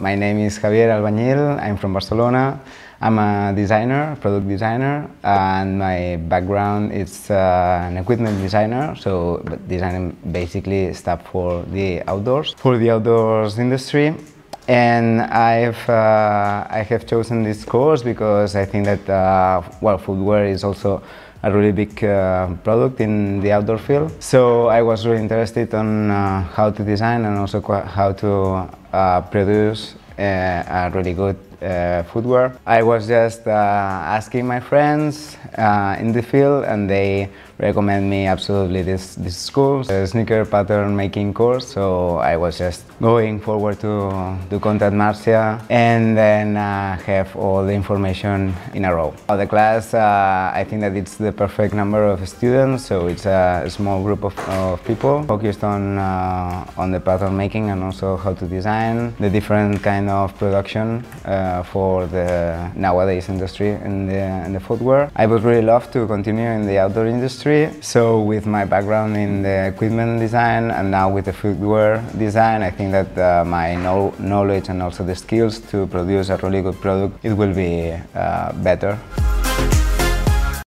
My name is Javier Albañil. I'm from Barcelona. I'm a designer, product designer, and my background is uh, an equipment designer, so designing basically stuff for the outdoors, for the outdoors industry. And I've, uh, I have chosen this course because I think that, uh, well, footwear is also a really big uh, product in the outdoor field. So I was really interested on uh, how to design and also how to uh, produce uh, a really good uh, footwear. I was just uh, asking my friends uh, in the field and they recommend me absolutely this, this school, a sneaker pattern making course. So I was just going forward to, to contact Marcia and then uh, have all the information in a row. For the class, uh, I think that it's the perfect number of students, so it's a small group of, of people focused on, uh, on the pattern making and also how to design the different kind of production uh, uh, for the nowadays industry in the, in the footwear. I would really love to continue in the outdoor industry. So with my background in the equipment design and now with the footwear design, I think that uh, my no knowledge and also the skills to produce a really good product, it will be uh, better.